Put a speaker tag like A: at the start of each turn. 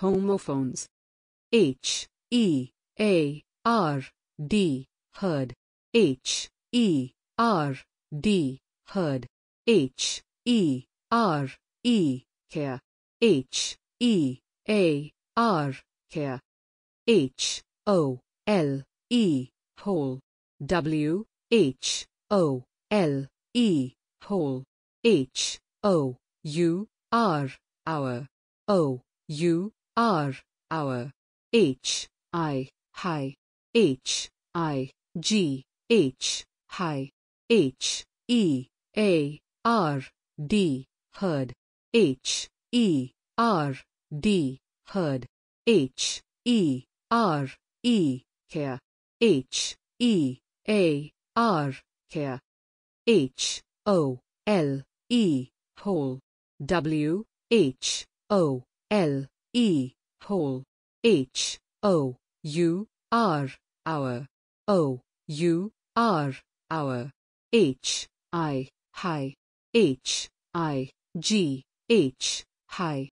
A: homophones. H
B: E A R D heard. H E R D heard. H E R E care. H E A R care. H O L E whole. W H O L E whole. H O U R hour. O U R, our H, I, high. H, I, G, H, high. H, E, A, R, D, heard. H, E, R, D, heard. H, E, R, E, care. H, E, A, R, care. H, O, L, E, whole. W, H, O, L, E whole H O U R hour O U R hour H I high H I G
A: H high